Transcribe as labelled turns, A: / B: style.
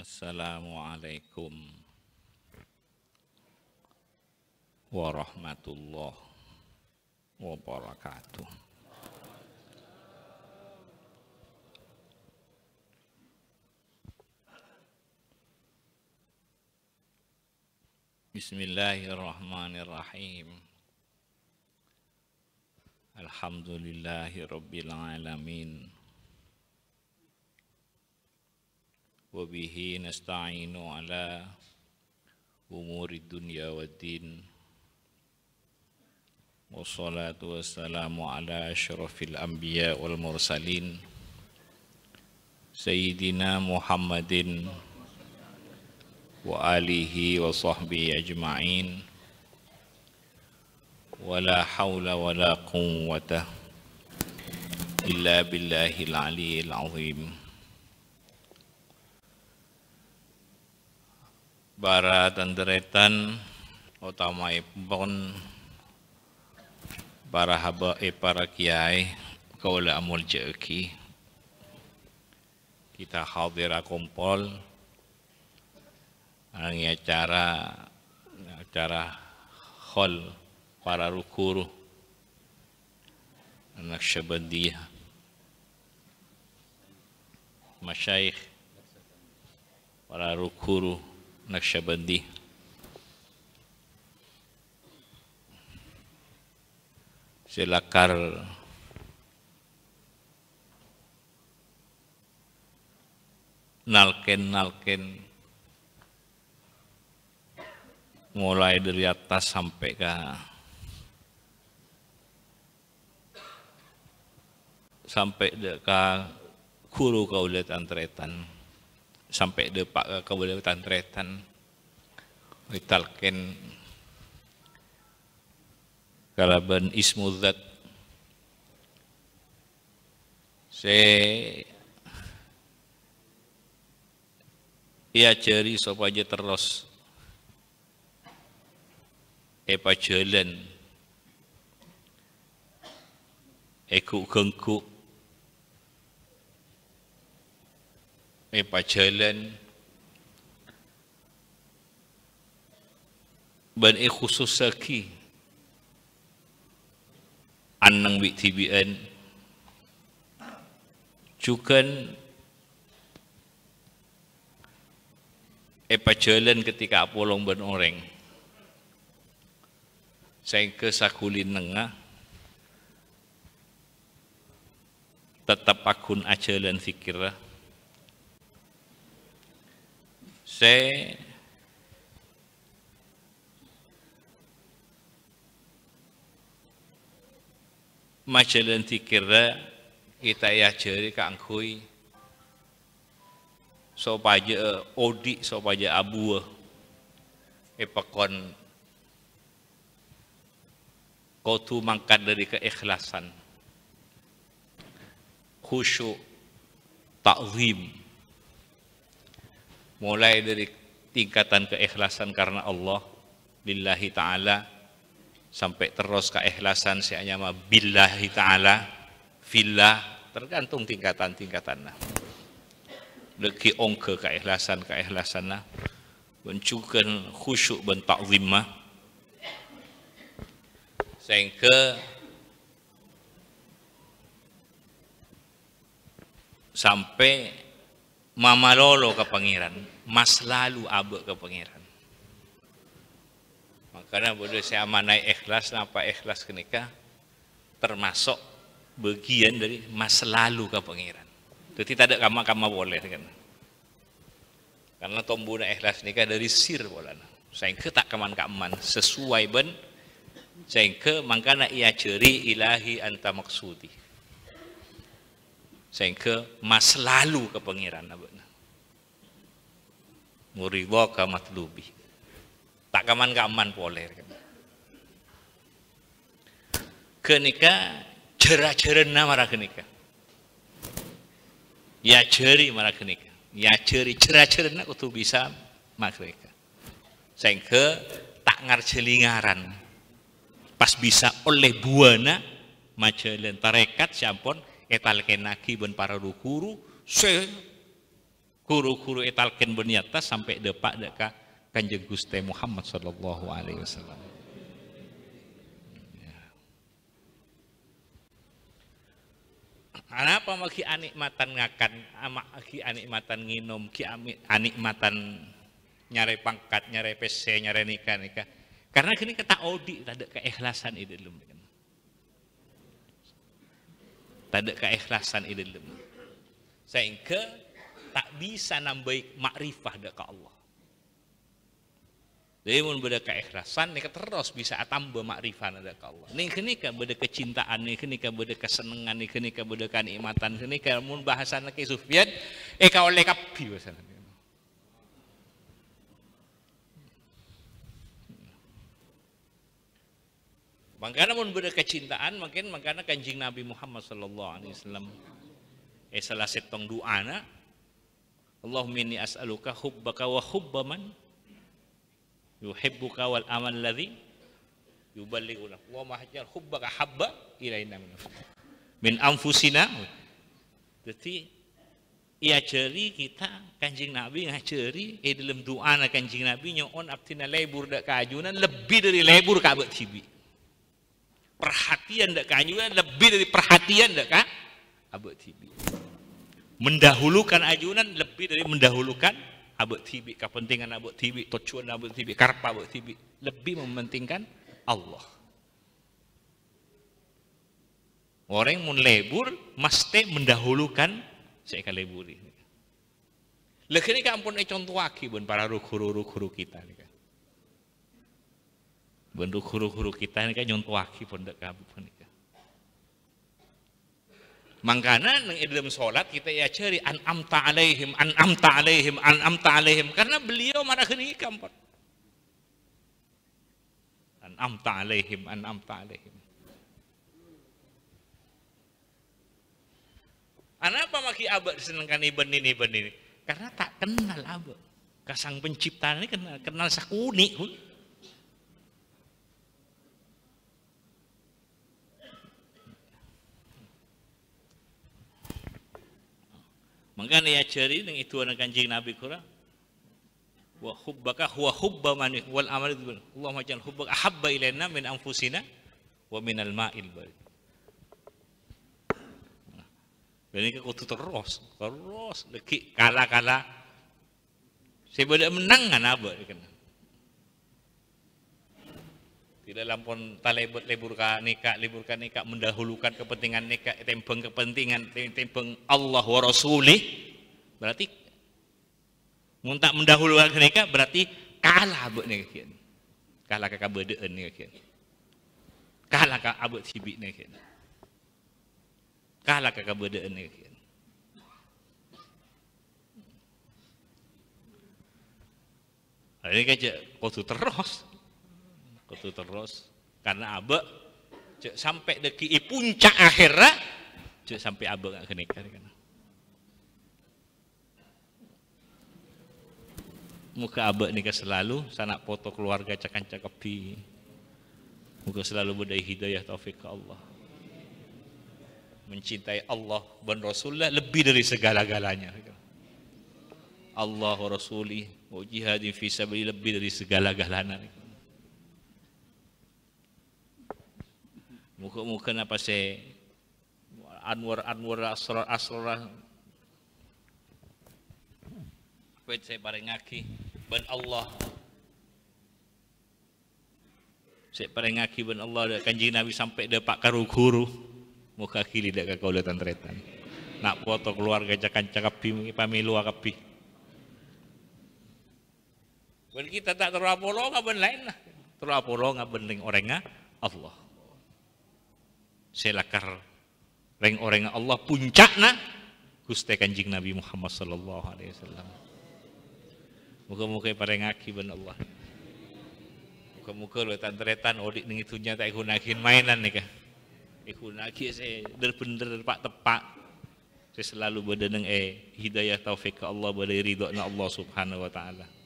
A: Assalamualaikum warahmatullahi wabarakatuh. Bismillahirrahmanirrahim. Alhamdulillahirabbil alamin. وبه نستعين على أمور الدنيا والدين والصلاة والسلام على أشرف الأنبياء والمرسلين سيدنا محمد وآله وصحبه أجمعين ولا حول ولا قوة إلا بالله العلي العظيم bara dan deretan utama ipon para haba e para kiai kaula amul jeki kita hadir kumpul ang acara acara khol, para rukur anak syabandiah masyaikh para rukuru Naqshbandi Silakar Nalken-nalken Mulai dari atas sampai ke Sampai ke Kuru kaulet antretan sampai depak pak ke eh, ke boleh tantretan ritalken kalaban ismuzat se ia ceri sapa aja terus epa jalan eku gengkuk มีปัจเจเลนเป็นเอกุสุสกีอันนังวิทีบีเอ็นจุกันเอปัจเจเลน ketika อพอลงเป็นองเร่งเซงเกสักุลินเงะ tetap akun aja dan fikirah se macelen tikira kita ya ceri ka angkui so paje eh, odi so paje abu epakon eh. eh, kotu mangkat dari keikhlasan khusyuk takzim mulai dari tingkatan keikhlasan karena Allah billahi taala sampai terus keikhlasan seanya ma billahi taala fillah tergantung tingkatan-tingkatannya leki ongke keikhlasan keikhlasan lah, mencukkan khusyuk ben ta'zim sehingga sampai Mama lolo ke pangeran, mas lalu abe ke pangeran. Makanya bodo saya amanai ikhlas, napa ikhlas nikah termasuk bagian dari mas lalu ke pangeran. Jadi ada kama kama boleh kan? Karena tombuna ikhlas nikah dari sir bolana. Lah. Saya ke tak kaman kaman sesuai ben. Saya ke mangkana ia ceri ilahi anta maksudih sehingga mas selalu ke Pengiran, abah nak muriwa kamat lubi tak kaman kaman poler kan kenika jera jera nama rak kenika ya jeri mara kenika ya jeri jera jera nak tu bisa mak mereka sehingga tak ngar ngarjelingaran pas bisa oleh buana majelen tarekat siapun etalken aki ben para guru se guru-guru etalken ben sampai depak deka kanjeng Gusti Muhammad Shallallahu alaihi wasallam Kenapa ya. mau anikmatan ngakan, ama ki anikmatan nginom, ki anikmatan nyare pangkat, nyare PC, nyare nikah nikah. Karena kini kata audi, ada keikhlasan itu dulu. tak ada keikhlasan di dalam ni. Sehingga tak bisa nambah makrifah dekat Allah. Jadi mun beda keikhlasan ni terus bisa tambah makrifah dekat Allah. Ni kene ke kan kecintaan ni kene ke kan kesenangan ni kene ke kan beda kenikmatan kene ke mun bahasa nak Sufyan eh ka oleh kapi bahasa ni. Mangkana mun beda kecintaan mungkin mangkana kanjing Nabi Muhammad sallallahu alaihi wasallam. Eh salah setong doa na. Allahumma inni as'aluka hubbaka wa hubba man yuhibbuka wal aman ladzi yuballighu lak. Allahumma hajjal hubbaka habba ilaina min min anfusina. Jadi ia ceri kita kanjing Nabi yang ceri eh dalam doa na kanjing Nabi on abtina lebur dak kajunan lebih dari lebur kabak tibi perhatian tak anjuran lebih dari perhatian tak abu tibi mendahulukan ajunan lebih dari mendahulukan abu tibi kepentingan abu tibi tujuan abu tibi karpa abu tibi lebih mementingkan Allah orang mun lebur mesti mendahulukan saya akan lebur ini lekini kampun eh contoh aki bun para ruh ruh kita ni kan Bendu guru-guru kita ini kan nyontoh lagi pondok kamu punika. Mangkana neng dalam solat kita ya cari an amta alaihim an amta alaihim an amta alaihim karena beliau mana kini kampar. An amta alaihim an amta alaihim. Kenapa maki abah disenangkan iben ini iben ini? Karena tak kenal abah. Kasang penciptaan ini kenal, kenal sakuni. mengenai ya ceri ning itu anak kanjing nabi kura Wah hubba kah, wah hubba man wal amal itu, Allah macam hubba, ahabba ilaina min anfusina wa min al ma'il bal Bila ni kan kau terus, terus lekik kalah-kalah. Saya boleh menang kan abah tidak lampun tak lebur lebur ka nikah, lebur ka nikah mendahulukan kepentingan neka, tempeng kepentingan tempeng Allah wa rasuli. Berarti mun tak mendahulukan neka berarti kalah buat neka kian, Kalah ka neka kian, Kalah ka abut sibik nikah. Kalah ka neka. nikah. Ini kaje kau tu terus kutu terus karena abe cek sampai deki puncak akhirat cek sampai abe nggak kena karena muka abe nih kan selalu sanak foto keluarga cakan cakepi muka selalu budaya hidayah taufik ke Allah mencintai Allah dan Rasulnya lebih dari segala-galanya Allah wa Rasuli fi sabili lebih dari segala-galanya Muka-muka apa se Anwar Anwar Asrar Asrar Kuit saya bareng ngaki ben Allah Saya bareng ngaki ben Allah dak kanjeng Nabi sampai dak pak karu guru muka kiri dak kakolotan retan nak foto keluarga cakap-cakap jakan cakapi luar kapi. Ben kita tak terapolo ngaben lain lah. Terapolo ngaben ning orangnya, ah, Allah selakar reng orang Allah puncak nak Gusti Kanjeng Nabi Muhammad sallallahu alaihi wasallam. Muka muga paring akiban Allah. Muka muga lu teretan, odik itu nyata tak gunakin mainan nih Iku lagi saya bener-bener pak tepak. Saya selalu berdeneng eh hidayah taufik ke Allah berdiri doa Allah subhanahu wa taala.